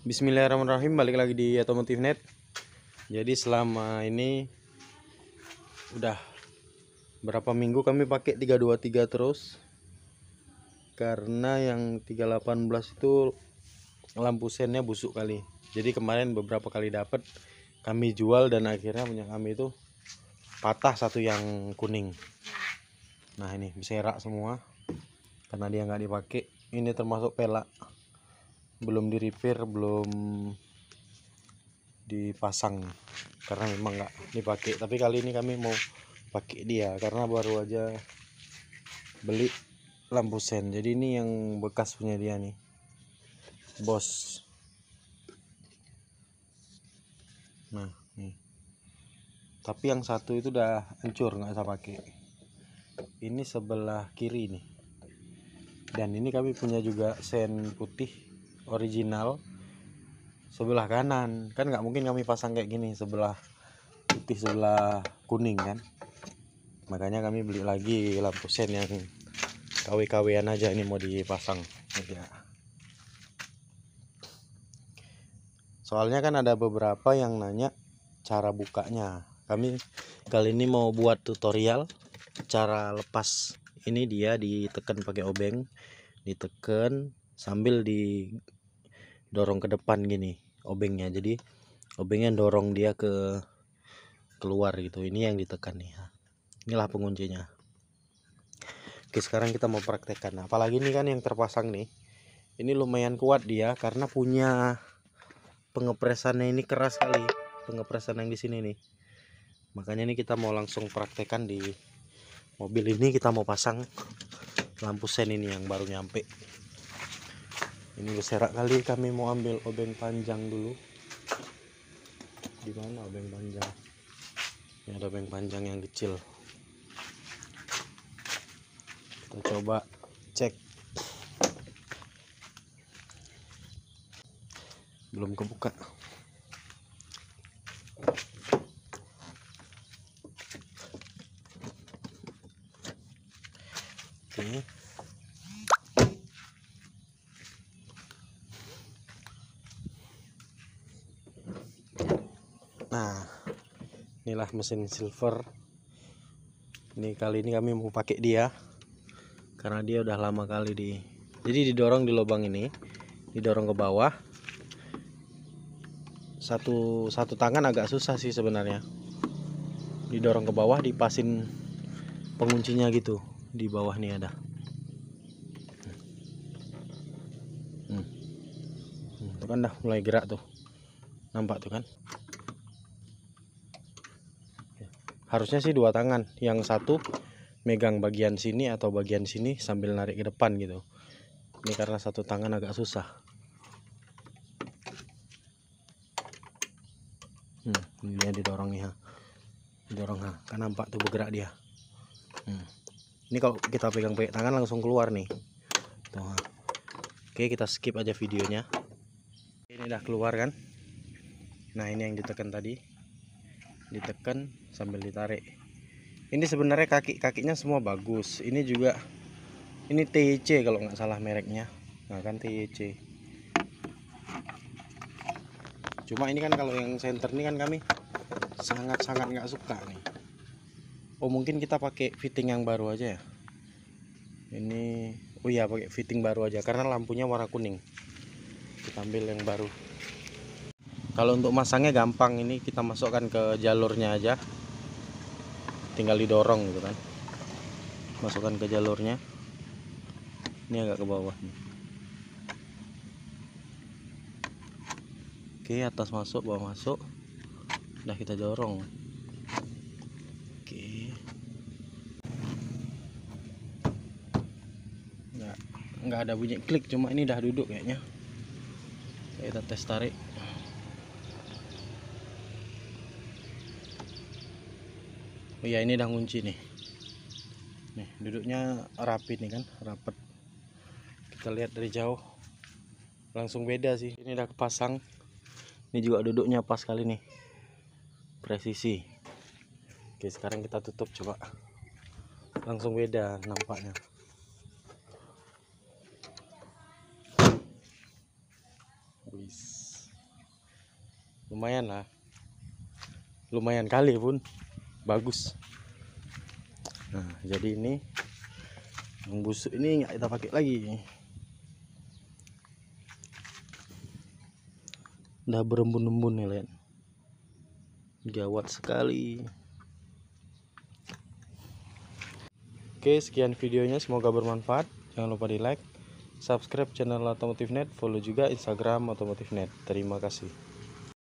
Bismillahirrahmanirrahim balik lagi di Otomotif Net jadi selama ini udah berapa minggu kami pakai 323 terus karena yang 318 itu lampu sennya busuk kali jadi kemarin beberapa kali dapat kami jual dan akhirnya punya kami itu patah satu yang kuning nah ini irak semua karena dia nggak dipakai ini termasuk pelak belum di repair belum dipasang karena memang nggak dipakai tapi kali ini kami mau pakai dia karena baru aja beli lampu sen jadi ini yang bekas punya dia nih bos nah nih tapi yang satu itu udah hancur nggak saya pakai ini sebelah kiri nih dan ini kami punya juga sen putih original sebelah kanan kan nggak mungkin kami pasang kayak gini sebelah putih sebelah kuning kan makanya kami beli lagi lampu sen yang kawe-kawean aja ini mau dipasang ya. soalnya kan ada beberapa yang nanya cara bukanya kami kali ini mau buat tutorial cara lepas ini dia ditekan pakai obeng ditekan sambil di dorong ke depan gini obengnya jadi obengnya dorong dia ke keluar gitu ini yang ditekan nih inilah penguncinya oke sekarang kita mau praktekkan apalagi ini kan yang terpasang nih ini lumayan kuat dia karena punya pengepresannya ini keras kali pengepresan yang di sini nih makanya ini kita mau langsung praktekkan di mobil ini kita mau pasang lampu sen ini yang baru nyampe ini berserak kali kami mau ambil obeng panjang dulu di mana obeng panjang ini ada obeng panjang yang kecil kita coba cek belum kebuka Nah, inilah mesin silver. Ini kali ini kami mau pakai dia karena dia udah lama kali di. Jadi didorong di lubang ini, didorong ke bawah. Satu satu tangan agak susah sih sebenarnya. Didorong ke bawah, dipasin penguncinya gitu di bawah nih ada. Hmm. Hmm, itu kan dah mulai gerak tuh nampak tuh kan harusnya sih dua tangan yang satu megang bagian sini atau bagian sini sambil narik ke depan gitu ini karena satu tangan agak susah hmm, ini dia didorong ya didorong ha kan nampak tuh bergerak dia hmm. ini kalau kita pegang pakai tangan langsung keluar nih tuh oke kita skip aja videonya ini udah keluar kan nah ini yang ditekan tadi ditekan sambil ditarik ini sebenarnya kaki-kakinya semua bagus ini juga ini TIC kalau nggak salah mereknya nah kan TIC cuma ini kan kalau yang center ini kan kami sangat-sangat nggak suka nih Oh mungkin kita pakai fitting yang baru aja ya ini oh iya pakai fitting baru aja karena lampunya warna kuning kita ambil yang baru kalau untuk masangnya gampang ini kita masukkan ke jalurnya aja tinggal didorong gitu kan masukkan ke jalurnya ini agak ke bawah nih. oke atas masuk bawah masuk udah kita dorong oke nggak nggak ada bunyi klik cuma ini udah duduk kayaknya kita tes tarik oh iya ini udah ngunci nih nih duduknya rapi nih kan rapet kita lihat dari jauh langsung beda sih ini udah kepasang ini juga duduknya pas kali nih presisi oke sekarang kita tutup coba langsung beda nampaknya lumayan lah lumayan kali pun bagus nah jadi ini yang busuk ini nggak kita pakai lagi udah berembun-embun nih lihat gawat sekali oke sekian videonya semoga bermanfaat jangan lupa di like subscribe channel Net, follow juga instagram Net. terima kasih